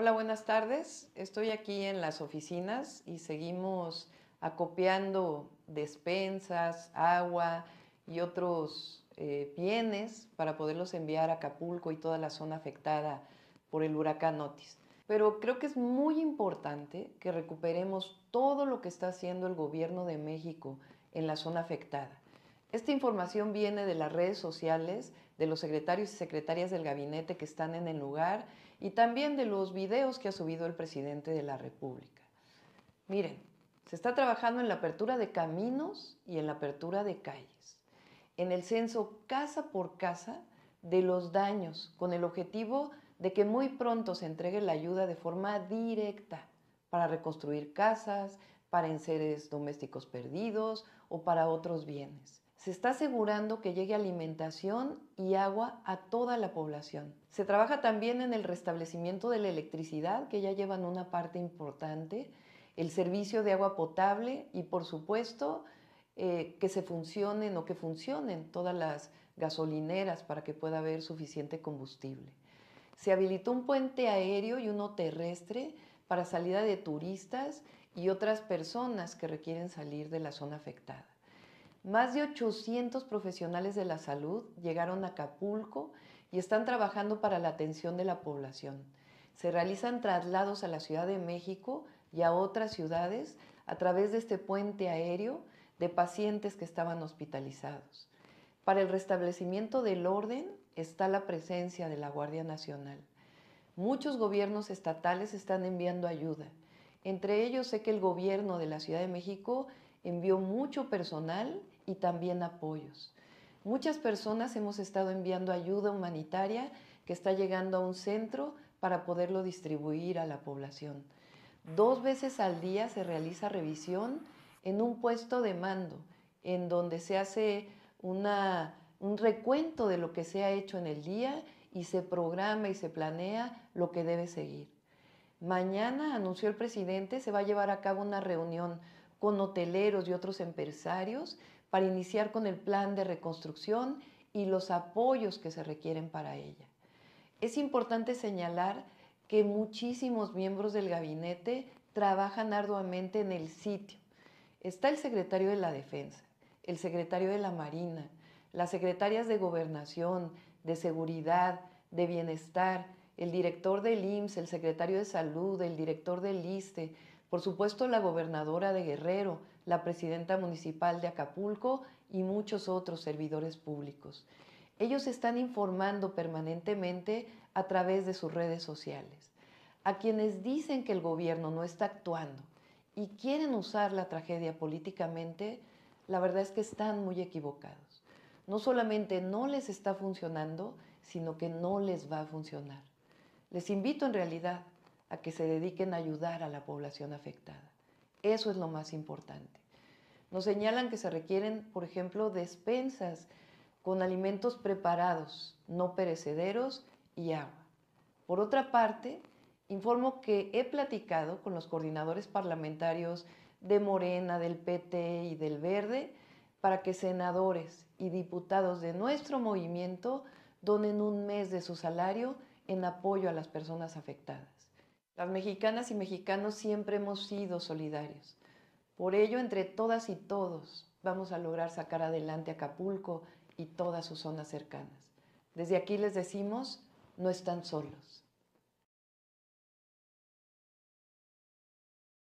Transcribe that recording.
Hola, buenas tardes. Estoy aquí en las oficinas y seguimos acopiando despensas, agua y otros eh, bienes para poderlos enviar a Acapulco y toda la zona afectada por el huracán Otis. Pero creo que es muy importante que recuperemos todo lo que está haciendo el gobierno de México en la zona afectada. Esta información viene de las redes sociales, de los secretarios y secretarias del gabinete que están en el lugar y también de los videos que ha subido el presidente de la República. Miren, se está trabajando en la apertura de caminos y en la apertura de calles, en el censo casa por casa de los daños, con el objetivo de que muy pronto se entregue la ayuda de forma directa para reconstruir casas, para enseres domésticos perdidos o para otros bienes. Se está asegurando que llegue alimentación y agua a toda la población. Se trabaja también en el restablecimiento de la electricidad, que ya llevan una parte importante, el servicio de agua potable y, por supuesto, eh, que se funcionen o que funcionen todas las gasolineras para que pueda haber suficiente combustible. Se habilitó un puente aéreo y uno terrestre para salida de turistas y otras personas que requieren salir de la zona afectada. Más de 800 profesionales de la salud llegaron a Acapulco y están trabajando para la atención de la población. Se realizan traslados a la Ciudad de México y a otras ciudades a través de este puente aéreo de pacientes que estaban hospitalizados. Para el restablecimiento del orden está la presencia de la Guardia Nacional. Muchos gobiernos estatales están enviando ayuda. Entre ellos sé que el gobierno de la Ciudad de México envió mucho personal y también apoyos. Muchas personas hemos estado enviando ayuda humanitaria que está llegando a un centro para poderlo distribuir a la población. Dos veces al día se realiza revisión en un puesto de mando, en donde se hace un recuento de lo que se ha hecho en el día y se programa y se planea lo que debe seguir. Mañana, anunció el presidente, se va a llevar a cabo una reunión con hoteleros y otros empresarios para iniciar con el plan de reconstrucción y los apoyos que se requieren para ella. Es importante señalar que muchísimos miembros del gabinete trabajan arduamente en el sitio. Está el secretario de la Defensa, el secretario de la Marina, las secretarias de Gobernación, de Seguridad, de Bienestar, el director del IMSS, el secretario de Salud, el director del ISTE, por supuesto, la gobernadora de Guerrero, la presidenta municipal de Acapulco y muchos otros servidores públicos. Ellos están informando permanentemente a través de sus redes sociales. A quienes dicen que el gobierno no está actuando y quieren usar la tragedia políticamente, la verdad es que están muy equivocados. No solamente no les está funcionando, sino que no les va a funcionar. Les invito en realidad a que se dediquen a ayudar a la población afectada. Eso es lo más importante. Nos señalan que se requieren, por ejemplo, despensas con alimentos preparados, no perecederos y agua. Por otra parte, informo que he platicado con los coordinadores parlamentarios de Morena, del PT y del Verde para que senadores y diputados de nuestro movimiento donen un mes de su salario en apoyo a las personas afectadas. Las mexicanas y mexicanos siempre hemos sido solidarios. Por ello, entre todas y todos, vamos a lograr sacar adelante Acapulco y todas sus zonas cercanas. Desde aquí les decimos, no están solos.